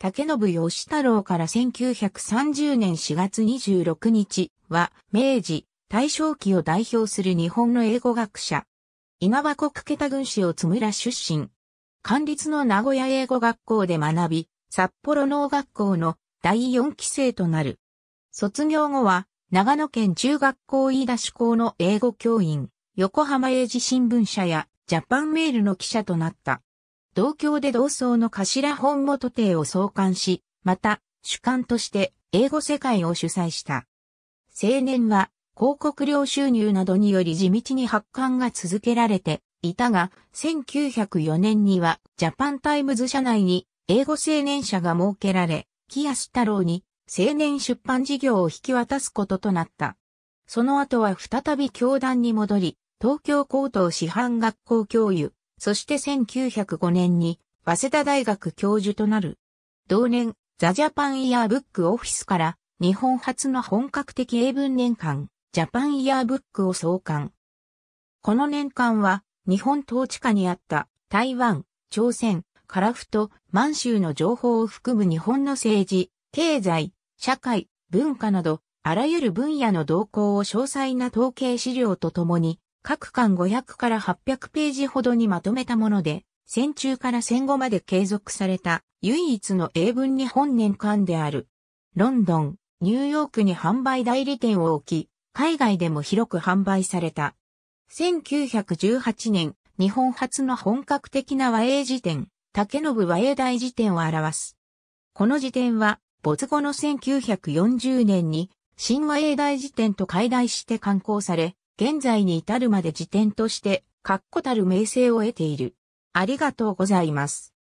竹信義太郎から1930年4月26日は、明治、大正期を代表する日本の英語学者。稲葉国桁軍師を津村出身。官立の名古屋英語学校で学び、札幌農学校の第4期生となる。卒業後は、長野県中学校飯田志向の英語教員、横浜英字新聞社やジャパンメールの記者となった。東京で同窓の頭本元邸を創刊し、また、主幹として英語世界を主催した。青年は、広告料収入などにより地道に発刊が続けられていたが、1904年にはジャパンタイムズ社内に英語青年社が設けられ、木安太郎に青年出版事業を引き渡すこととなった。その後は再び教団に戻り、東京高等師範学校教諭、そして1905年に、早稲田大学教授となる。同年、ザ・ジャパン・イヤーブック・オフィスから、日本初の本格的英文年間、ジャパン・イヤーブックを創刊。この年間は、日本統治下にあった台湾、朝鮮、樺太、満州の情報を含む日本の政治、経済、社会、文化など、あらゆる分野の動向を詳細な統計資料とともに各巻500から800ページほどにまとめたもので、戦中から戦後まで継続された唯一の英文日本年間である。ロンドン、ニューヨークに販売代理店を置き、海外でも広く販売された。1918年、日本初の本格的な和英辞典、竹信和英大辞典を表す。この辞典は、没後の1940年に、新和英大辞典と改題して刊行され、現在に至るまで辞典として、確固たる名声を得ている。ありがとうございます。